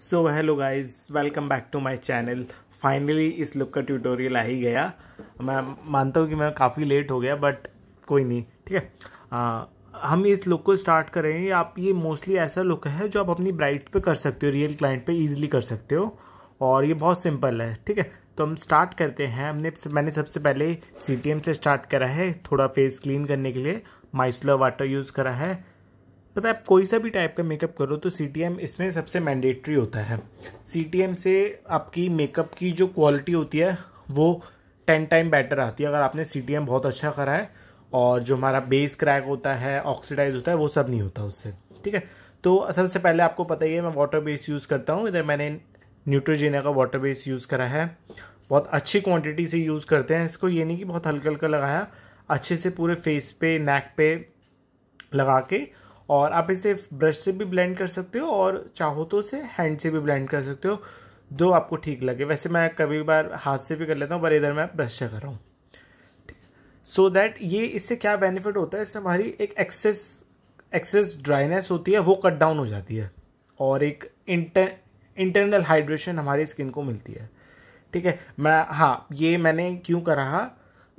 so hello guys welcome back to my channel finally इस look का tutorial आ ही गया मैं मानता हूँ कि मैं काफ़ी लेट हो गया बट कोई नहीं ठीक है हम इस लुक को स्टार्ट करेंगे आप ये मोस्टली ऐसा लुक है जो आप अपनी ब्राइट पे कर सकते हो रियल क्लाइंट पे इजीली कर सकते हो और ये बहुत सिंपल है ठीक है तो हम स्टार्ट करते हैं हमने मैंने सबसे पहले सी से स्टार्ट करा है थोड़ा फेस क्लीन करने के लिए माइसलर वाटर यूज़ करा है पता है आप कोई सा भी टाइप का मेकअप करो तो सी इसमें सबसे मैंडेटरी होता है सी से आपकी मेकअप की जो क्वालिटी होती है वो टेन टाइम बेटर आती है अगर आपने सी बहुत अच्छा करा है और जो हमारा बेस क्रैक होता है ऑक्सीडाइज होता है वो सब नहीं होता उससे ठीक है तो सबसे पहले आपको पता ही है मैं वाटर बेस यूज़ करता हूँ इधर मैंने न्यूट्रोजेना का वाटर बेस यूज़ करा है बहुत अच्छी क्वांटिटी से यूज़ करते हैं इसको ये नहीं कि बहुत हल्का हल्का लगाया अच्छे से पूरे फेस पे नेक पे लगा के और आप इसे ब्रश से भी ब्लेंड कर सकते हो और चाहो तो इसे हैंड से भी ब्लेंड कर सकते हो जो आपको ठीक लगे वैसे मैं कभी बार हाथ से भी कर लेता हूँ पर इधर मैं ब्रश से कर रहा हूँ सो दैट ये इससे क्या बेनिफिट होता है इससे हमारी एक एक्सेस एक्सेस ड्राइनेस होती है वो कट डाउन हो जाती है और एक इंटरनल हाइड्रेशन हमारी स्किन को मिलती है ठीक है मैं हाँ ये मैंने क्यों करा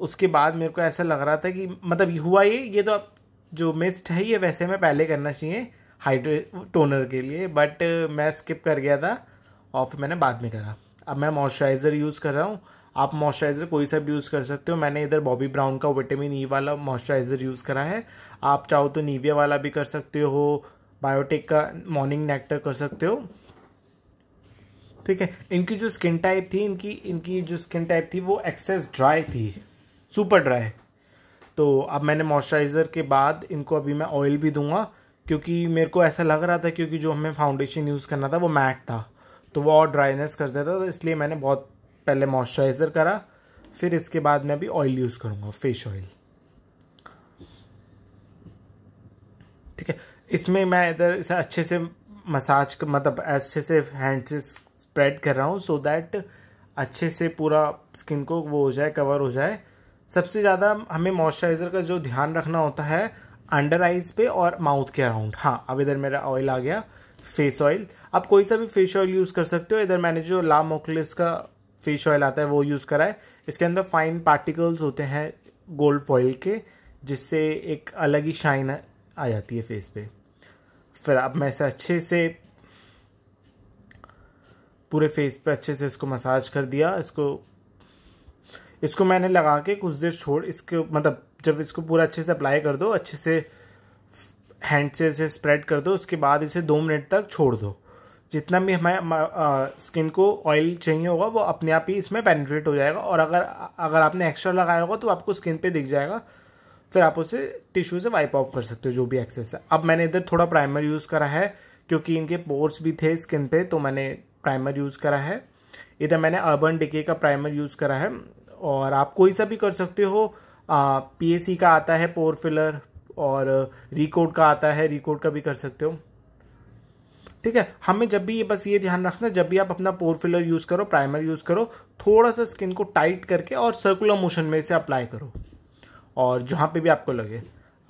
उसके बाद मेरे को ऐसा लग रहा था कि मतलब हुआ ये ये तो आप जो मिस्ट है ये वैसे में पहले करना चाहिए हाइड्रो टोनर के लिए बट uh, मैं स्किप कर गया था और फिर मैंने बाद में करा अब मैं मॉइस्चराइज़र यूज़ कर रहा हूँ आप मॉइस्चराइज़र कोई सा भी यूज़ कर सकते हो मैंने इधर बॉबी ब्राउन का विटामिन ई e वाला मॉइस्चराइज़र यूज़ करा है आप चाहो तो नीविया वाला भी कर सकते हो बायोटेक का मॉर्निंग नेक्टर कर सकते हो ठीक है इनकी जो स्किन टाइप थी इनकी इनकी जो स्किन टाइप थी वो एक्सेस ड्राई थी सुपर ड्राई तो अब मैंने मॉइस्चराइज़र के बाद इनको अभी मैं ऑयल भी दूंगा क्योंकि मेरे को ऐसा लग रहा था क्योंकि जो हमें फाउंडेशन यूज़ करना था वो मैट था तो वो और ड्राइनेस कर देता तो इसलिए मैंने बहुत पहले मॉइस्चराइज़र करा फिर इसके बाद मैं अभी ऑयल यूज़ करूँगा फेस ऑयल ठीक है इसमें मैं इधर इसे अच्छे से मसाज मतलब अच्छे से हैंड से स्प्रेड कर रहा हूँ सो दैट अच्छे से पूरा स्किन को वो हो जाए कवर हो जाए सबसे ज़्यादा हमें मॉइस्चराइज़र का जो ध्यान रखना होता है अंडर आइज पे और माउथ के अराउंड हाँ अब इधर मेरा ऑयल आ गया फेस ऑयल आप कोई सा भी फेस ऑयल यूज़ कर सकते हो इधर मैंने जो ला मोकलिस का फेस ऑयल आता है वो यूज़ करा है इसके अंदर फाइन पार्टिकल्स होते हैं गोल्ड फॉइल के जिससे एक अलग ही शाइन आ जाती है फेस पे फिर अब मैं इसे अच्छे से पूरे फेस पे अच्छे से इसको मसाज कर दिया इसको इसको मैंने लगा के कुछ देर छोड़ इसके मतलब जब इसको पूरा अच्छे से अप्लाई कर दो अच्छे से हैंड से इसे स्प्रेड कर दो उसके बाद इसे दो मिनट तक छोड़ दो जितना भी हमें स्किन को ऑयल चाहिए होगा वो अपने आप ही इसमें पेनिट्रेट हो जाएगा और अगर अगर आपने एक्स्ट्रा लगाया होगा तो आपको स्किन पे दिख जाएगा फिर आप उसे टिश्यू से वाइप ऑफ कर सकते हो जो भी एक्सेस है अब मैंने इधर थोड़ा प्राइमर यूज़ करा है क्योंकि इनके पोर्स भी थे स्किन पे तो मैंने प्राइमर यूज़ करा है इधर मैंने अर्बन डिके का प्राइमर यूज़ करा है और आप कोई सा भी कर सकते हो पी का आता है पोर फिलर और रिकोड का आता है रिकोड का भी कर सकते हो ठीक है हमें जब भी ये बस ये ध्यान रखना जब भी आप अपना पोर फिलर यूज़ करो प्राइमर यूज़ करो थोड़ा सा स्किन को टाइट करके और सर्कुलर मोशन में इसे अप्लाई करो और जहाँ पे भी आपको लगे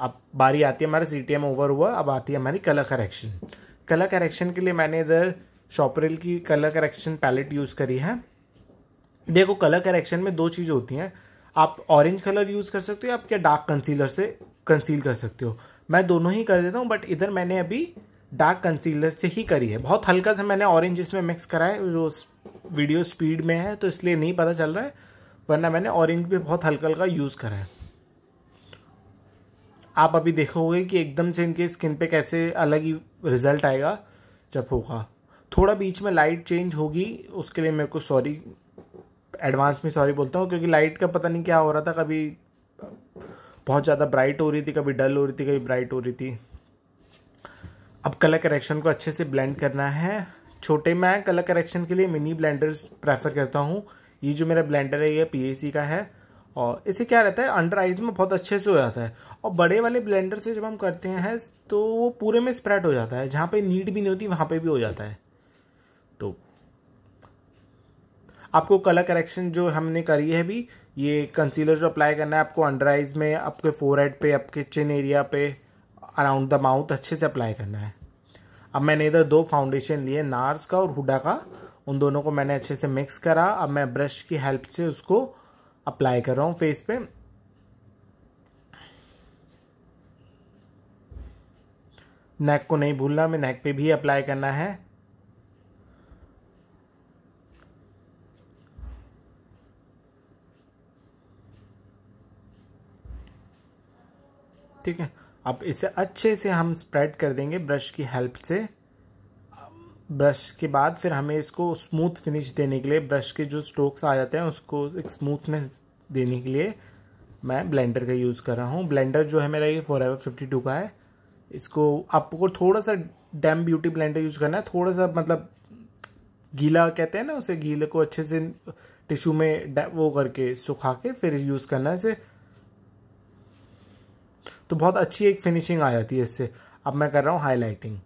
अब बारी आती है हमारे सी ओवर हुआ अब आती है हमारी कलर करेक्शन कलर करेक्शन के लिए मैंने इधर शॉपरेल की कलर करेक्शन पैलेट यूज़ करी है देखो कलर करेक्शन में दो चीज़ होती हैं आप ऑरेंज कलर यूज़ कर सकते हो या आप क्या डार्क कंसीलर से कंसील कर सकते हो मैं दोनों ही कर देता हूँ बट इधर मैंने अभी डार्क कंसीलर से ही करी है बहुत हल्का सा मैंने ऑरेंज इसमें मिक्स करा है जो वीडियो स्पीड में है तो इसलिए नहीं पता चल रहा है वरना मैंने ऑरेंज भी बहुत हल्का हल्का यूज़ करा है आप अभी देखोगे कि एकदम से इनके स्किन पे कैसे अलग ही रिजल्ट आएगा जब होगा थोड़ा बीच में लाइट चेंज होगी उसके लिए मेरे को सॉरी एडवांस में सॉरी बोलता हूँ क्योंकि लाइट का पता नहीं क्या हो रहा था कभी बहुत ज़्यादा ब्राइट हो रही थी कभी डल हो रही थी कभी ब्राइट हो रही थी अब कलर करेक्शन को अच्छे से ब्लेंड करना है छोटे मैं कलर करेक्शन के लिए मिनी ब्लेंडर्स प्रेफर करता हूँ ये जो मेरा ब्लेंडर है ये पी का है और इसे क्या रहता है अंडर आइज में बहुत अच्छे से हो जाता है और बड़े वाले ब्लेंडर से जब हम करते हैं तो वो पूरे में स्प्रेड हो जाता है जहाँ पे नीड भी नहीं होती वहाँ पे भी हो जाता है आपको कलर करेक्शन जो हमने करी है अभी ये कंसीलर जो अप्लाई करना है आपको अंडर आइज में आपके फोर हेड पर आपके चिन एरिया पे अराउंड द माउथ अच्छे से अप्लाई करना है अब मैंने इधर दो फाउंडेशन लिए नार्स का और हुडा का उन दोनों को मैंने अच्छे से मिक्स करा अब मैं ब्रश की हेल्प से उसको अप्लाई कर रहा हूँ फेस पे नेक को नहीं भूलना मैं नेक पे भी अप्लाई करना है ठीक है अब इसे अच्छे से हम स्प्रेड कर देंगे ब्रश की हेल्प से ब्रश के बाद फिर हमें इसको स्मूथ फिनिश देने के लिए ब्रश के जो स्ट्रोक्स आ जाते हैं उसको एक स्मूथनेस देने के लिए मैं ब्लेंडर का यूज़ कर रहा हूँ ब्लेंडर जो है मेरा ये फोर एवर फिफ्टी टू का है इसको आपको थोड़ा सा डैम ब्यूटी ब्लेंडर यूज़ करना है थोड़ा सा मतलब गीला कहते हैं ना उसे गीले को अच्छे से टिश्यू में वो करके सुखा के फिर यूज़ करना है इसे तो बहुत अच्छी एक फिनिशिंग आ जाती है इससे अब मैं कर रहा हूँ हाईलाइटिंग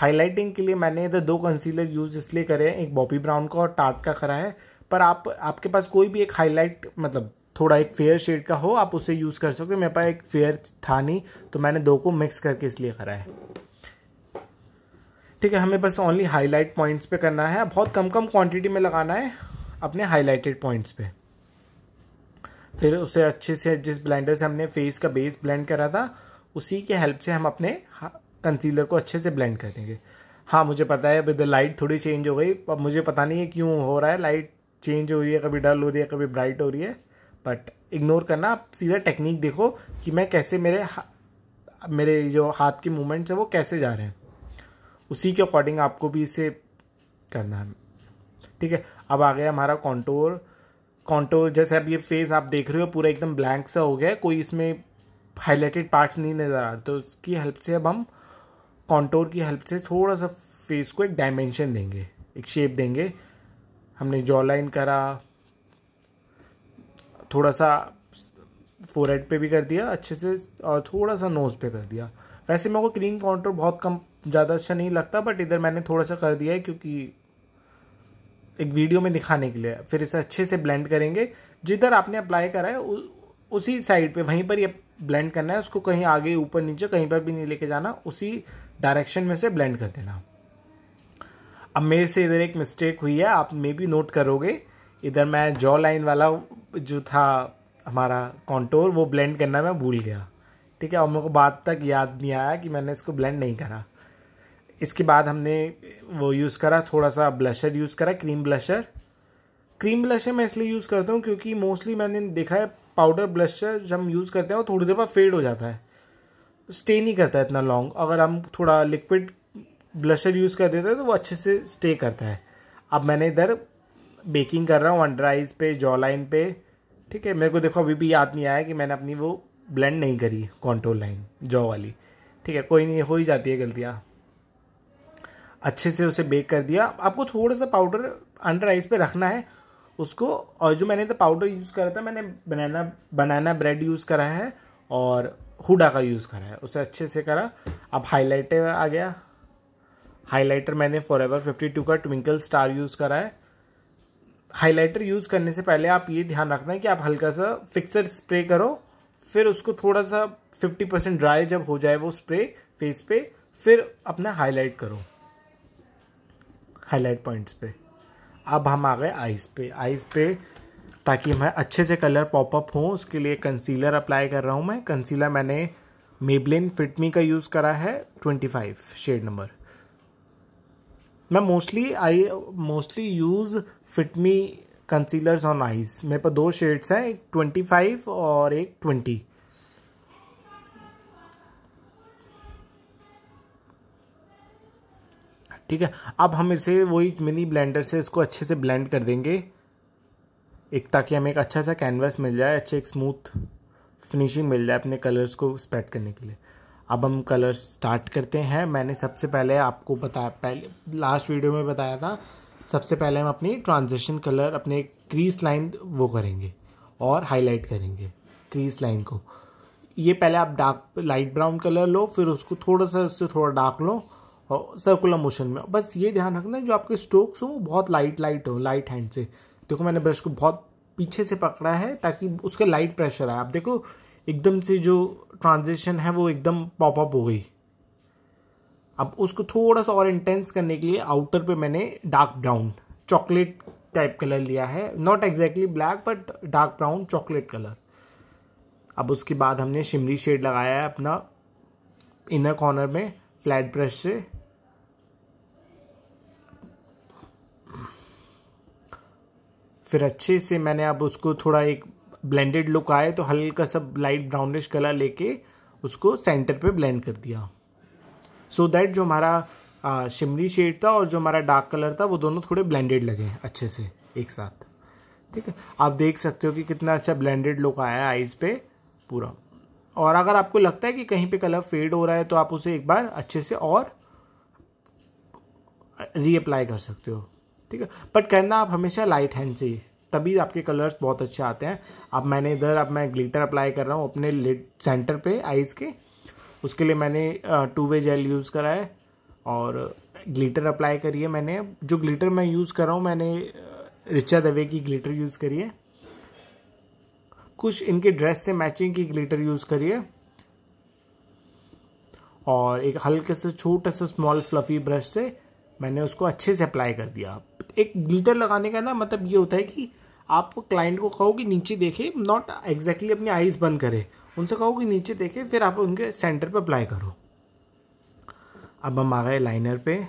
हाईलाइटिंग के लिए मैंने इधर दो कंसीलर यूज़ इसलिए करे हैं एक बॉबी ब्राउन का और टाट का करा है पर आप आपके पास कोई भी एक हाईलाइट मतलब थोड़ा एक फेयर शेड का हो आप उसे यूज़ कर सकते हो मेरे पास एक फेयर था नहीं तो मैंने दो को मिक्स करके इसलिए करा है ठीक है हमें बस ओनली हाईलाइट पॉइंट्स पे करना है बहुत कम कम क्वांटिटी में लगाना है अपने हाईलाइटेड पॉइंट्स पे फिर उसे अच्छे से जिस ब्लेंडर से हमने फेस का बेस ब्लेंड करा था उसी के हेल्प से हम अपने कंसीलर को अच्छे से ब्लेंड कर देंगे हाँ मुझे पता है अभी लाइट थोड़ी चेंज हो गई अब मुझे पता नहीं है क्यों हो रहा है लाइट चेंज हो रही है कभी डल हो रही है कभी ब्राइट हो रही है बट इग्नोर करना आप सीधा टेक्निक देखो कि मैं कैसे मेरे मेरे जो हाथ के मूवमेंट्स हैं वो कैसे जा रहे हैं उसी के अकॉर्डिंग आपको भी इसे करना है ठीक है अब आ गया हमारा कॉन्टोर कॉन्टोर जैसे अब ये फेस आप देख रहे हो पूरा एकदम ब्लैंक सा हो गया कोई इसमें हाईलाइटेड पार्ट्स नहीं नज़र आ रहे तो उसकी हेल्प से अब हम कॉन्टोर की हेल्प से थोड़ा सा फेस को एक डायमेंशन देंगे एक शेप देंगे हमने जॉ लाइन करा थोड़ा सा फोरहेड पे भी कर दिया अच्छे से और थोड़ा सा नोज़ पे कर दिया वैसे मेरे को क्रीम कॉन्टोर बहुत कम ज़्यादा अच्छा नहीं लगता बट इधर मैंने थोड़ा सा कर दिया है क्योंकि एक वीडियो में दिखाने के लिए फिर इसे अच्छे से ब्लेंड करेंगे जिधर आपने अप्लाई करा है उ, उसी साइड पे वहीं पर ये ब्लेंड करना है उसको कहीं आगे ऊपर नीचे कहीं पर भी नहीं लेके जाना उसी डायरेक्शन में से ब्लेंड कर देना अब मेरे से इधर एक मिस्टेक हुई है आप मे भी नोट करोगे इधर मैं जॉ लाइन वाला जो था हमारा कॉन्टोर वो ब्लेंड करना मैं भूल गया ठीक है और मेरे को बाद तक याद नहीं आया कि मैंने इसको ब्लेंड नहीं करा इसके बाद हमने वो यूज़ करा थोड़ा सा ब्लशर यूज़ करा क्रीम ब्लशर क्रीम ब्लशर मैं इसलिए यूज़ करता हूँ क्योंकि मोस्टली मैंने देखा है पाउडर ब्लशर जब हम यूज़ करते हैं वो थोड़ी देर बाद फेड हो जाता है स्टे नहीं करता इतना लॉन्ग अगर हम थोड़ा लिक्विड ब्लशर यूज़ कर देते हैं तो वो अच्छे से स्टे करता है अब मैंने इधर बेकिंग कर रहा हूँ अंडर आइज पे जॉ लाइन पे ठीक है मेरे को देखो अभी भी याद नहीं आया कि मैंने अपनी वो ब्लेंड नहीं करी कॉन्ट्रोल लाइन जॉ वाली ठीक है कोई नहीं हो ही जाती है गलतियाँ अच्छे से उसे बेक कर दिया आपको थोड़ा सा पाउडर अंडर आइस पे रखना है उसको और जो मैंने तो पाउडर यूज़ करा था मैंने बनाना बनाना ब्रेड यूज़ करा है और हुडा का यूज़ करा है उसे अच्छे से करा अब हाईलाइटर आ गया हाइलाइटर मैंने फॉर एवर फिफ्टी टू का ट्विंकल स्टार यूज़ करा है हाईलाइटर यूज़ करने से पहले आप ये ध्यान रखना है कि आप हल्का सा फिक्सर स्प्रे करो फिर उसको थोड़ा सा फिफ्टी परसेंट ड्राई जब हो जाए वो स्प्रे फेस पे फिर अपना हाईलाइट करो हाईलाइट पॉइंट्स पे अब हम आ गए आइज़ पे आइज़ पे ताकि मैं अच्छे से कलर पॉपअप हो उसके लिए कंसीलर अप्लाई कर रहा हूँ मैं कंसीलर मैंने मेबलिन फिटमी का यूज़ करा है ट्वेंटी फाइव शेड नंबर मैं mostly I mostly use fit me concealers on eyes मेरे पास दो शेड्स हैं एक ट्वेंटी फाइव और एक ट्वेंटी ठीक है अब हम इसे वही मिनी ब्लेंडर से इसको अच्छे से ब्लेंड कर देंगे एक ताकि हमें एक अच्छा सा कैनवास मिल जाए अच्छे एक स्मूथ फिनिशिंग मिल जाए अपने कलर्स को स्प्रेड करने के लिए अब हम कलर स्टार्ट करते हैं मैंने सबसे पहले आपको बताया पहले लास्ट वीडियो में बताया था सबसे पहले हम अपनी ट्रांजिशन कलर अपने क्रीज लाइन वो करेंगे और हाईलाइट करेंगे क्रीज लाइन को ये पहले आप डार्क लाइट ब्राउन कलर लो फिर उसको थोड़ा सा उससे थोड़ा डार्क लो सर्कुलर मोशन में बस ये ध्यान रखना है जो आपके स्ट्रोक्स हो वो बहुत लाइट लाइट हो लाइट हैंड से देखो मैंने ब्रश को बहुत पीछे से पकड़ा है ताकि उसका लाइट प्रेशर आए आप देखो एकदम से जो ट्रांजिशन है वो एकदम पॉप अप हो गई अब उसको थोड़ा सा और इंटेंस करने के लिए आउटर पे मैंने dark brown chocolate type colour लिया है not exactly black but dark brown chocolate colour अब उसके बाद हमने शिमरी शेड लगाया है अपना इनर कॉर्नर में फ्लैट ब्रश से फिर अच्छे से मैंने अब उसको थोड़ा एक ब्लेंडेड लुक आए तो हल्का सा लाइट ब्राउनिश कलर लेके उसको सेंटर पे ब्लेंड कर दिया सो so दैट जो हमारा शिमरी शेड था और जो हमारा डार्क कलर था वो दोनों थोड़े ब्लेंडेड लगे अच्छे से एक साथ ठीक है आप देख सकते हो कि कितना अच्छा ब्लेंडेड लुक आया है आइज़ पे पूरा और अगर आपको लगता है कि कहीं पे कलर फेड हो रहा है तो आप उसे एक बार अच्छे से और रीअप्लाई कर सकते हो ठीक है बट करना आप हमेशा लाइट हैंड से ही तभी आपके कलर्स बहुत अच्छे आते हैं अब मैंने इधर अब मैं ग्लिटर अप्लाई कर रहा हूँ अपने लिड सेंटर पे आइज़ के उसके लिए मैंने टू वे जेल यूज़ करा है और ग्लिटर अप्लाई करी है मैंने जो ग्लिटर मैं यूज़ कर रहा हूँ मैंने रिचा दवे की ग्लिटर यूज़ करी है कुछ इनके ड्रेस से मैचिंग की ग्लिटर यूज़ करिए और एक हल्के से छोटे सा स्मॉल फ्लफ़ी ब्रश से मैंने उसको अच्छे से अप्लाई कर दिया एक ग्लिटर लगाने का ना मतलब ये होता है कि आप क्लाइंट को कहो कि नीचे देखे नॉट एग्जैक्टली अपनी आइज़ बंद करे उनसे कहो कि नीचे देखे फिर आप उनके सेंटर पर अप्लाई करो अब हम आ गए लाइनर पे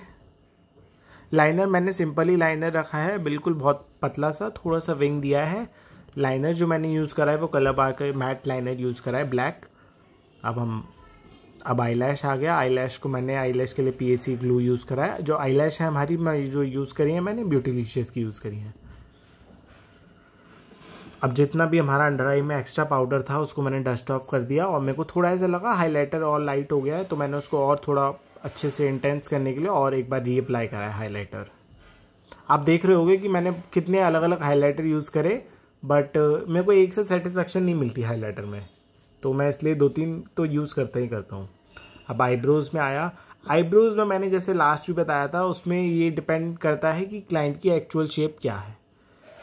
लाइनर मैंने सिंपल ही लाइनर रखा है बिल्कुल बहुत पतला सा थोड़ा सा विंग दिया है लाइनर जो मैंने यूज़ करा है वो कलर बार का मैट लाइनर यूज़ करा है ब्लैक अब हम अब आई आ गया आई लैश को मैंने आई के लिए पी सी ग्लू यूज़ करा है जो आई लैश है हमारी मैं जो यूज़ करी है मैंने ब्यूटीलिशियस की यूज़ करी है अब जितना भी हमारा अंडर आई में एक्स्ट्रा पाउडर था उसको मैंने डस्ट ऑफ कर दिया और मेरे को थोड़ा ऐसा लगा हाईलाइटर और लाइट हो गया है तो मैंने उसको और थोड़ा अच्छे से इंटेंस करने के लिए और एक बार रीअप्लाई करा है हाईलाइटर आप देख रहे होगे कि मैंने कितने अलग अलग हाईलाइटर यूज़ करे बट मेरे को एक से सेटिस्फेक्शन नहीं मिलती हाईलाइटर में तो मैं इसलिए दो तीन तो यूज़ करता ही करता हूँ अब आईब्रोज़ में आया आईब्रोज़ में मैंने जैसे लास्ट भी बताया था उसमें ये डिपेंड करता है कि क्लाइंट की एक्चुअल शेप क्या है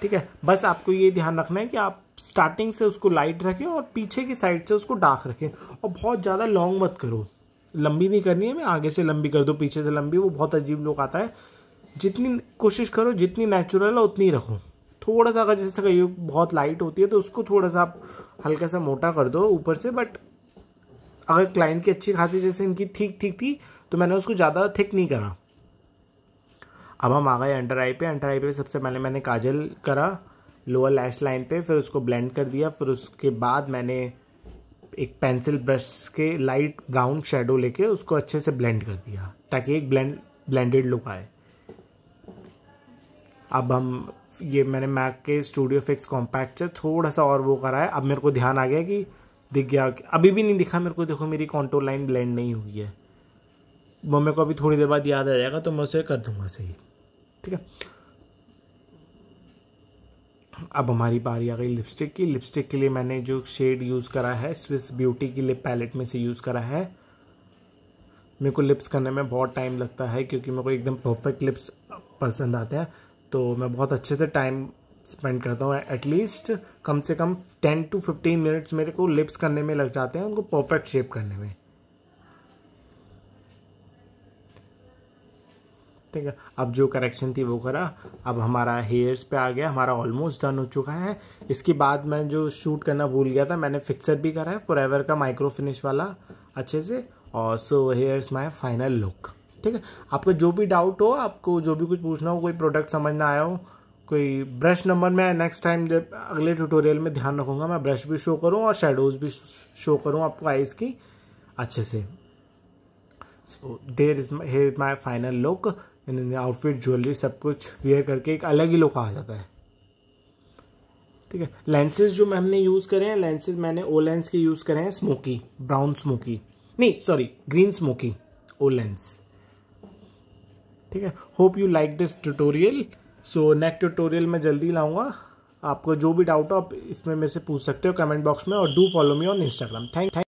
ठीक है बस आपको ये ध्यान रखना है कि आप स्टार्टिंग से उसको लाइट रखें और पीछे की साइड से उसको डार्क रखें और बहुत ज़्यादा लॉन्ग मत करो लंबी नहीं करनी है मैं आगे से लंबी कर दो पीछे से लंबी वो बहुत अजीब लोग आता है जितनी कोशिश करो जितनी नेचुरल है उतनी रखो थोड़ा सा अगर जैसे कहीं बहुत लाइट होती है तो उसको थोड़ा सा आप हल्का सा मोटा कर दो ऊपर से बट अगर क्लाइंट की अच्छी खासी जैसे इनकी ठीक ठीक थी तो मैंने उसको ज़्यादा थिक नहीं करा अब हम आ गए अंडर आई पे अंडर आई पे सबसे पहले मैंने काजल करा लोअर लैश लाइन पे फिर उसको ब्लेंड कर दिया फिर उसके बाद मैंने एक पेंसिल ब्रश के लाइट ब्राउन शेडो लेके उसको अच्छे से ब्लेंड कर दिया ताकि एक ब्लेंड ब्लेंडेड लुक आए अब हम ये मैंने मैक के स्टूडियो फिक्स कॉम्पैक्ट से थोड़ा सा और वो करा है अब मेरे को ध्यान आ गया कि दिख गया अभी भी नहीं दिखा मेरे को देखो मेरी कॉन्टोर लाइन ब्लेंड नहीं हुई है वो मेरे को अभी थोड़ी देर बाद याद आ जाएगा तो मैं उसे कर दूंगा सही ठीक है अब हमारी बारी आ गई लिपस्टिक की लिपस्टिक के लिए मैंने जो शेड यूज़ करा है स्विस ब्यूटी की लिप पैलेट में से यूज़ करा है मेरे को लिप्स करने में बहुत टाइम लगता है क्योंकि मेरे को एकदम परफेक्ट लिप्स पसंद आते हैं तो मैं बहुत अच्छे से टाइम स्पेंड करता हूँ एटलीस्ट कम से कम टेन टू फिफ्टीन मिनट्स मेरे को लिप्स करने में लग जाते हैं उनको परफेक्ट शेप करने में ठीक है अब जो करेक्शन थी वो करा अब हमारा हेयर्स पे आ गया हमारा ऑलमोस्ट डन हो चुका है इसके बाद मैं जो शूट करना भूल गया था मैंने फिक्सर भी करा है फॉर एवर का माइक्रो फिनिश वाला अच्छे से और so here's my final look ठीक है आपका जो भी डाउट हो आपको जो भी कुछ पूछना हो कोई प्रोडक्ट समझ ना आया हो कोई ब्रश नंबर में नेक्स्ट टाइम जब अगले ट्यूटोरियल में ध्यान रखूंगा मैं ब्रश भी शो करूँ और शेडोज़ भी शो करूँ आपको आइज़ की अच्छे से so there is here my final look outfit jewellery सब कुछ वेयर करके एक अलग ही लुक आ जाता है ठीक है लेंसेज जो हमने यूज़ करे हैं लेंसेज मैंने ओ लेंस के यूज़ करे हैं स्मोकी ब्राउन स्मोकी नहीं सॉरी ग्रीन स्मोकी ओ लेंस ठीक है hope you like this tutorial so next tutorial मैं जल्दी लाऊंगा आपको जो भी डाउट हो आप इसमें मेरे से पूछ सकते हो कमेंट बॉक्स में और do follow me on Instagram thank thank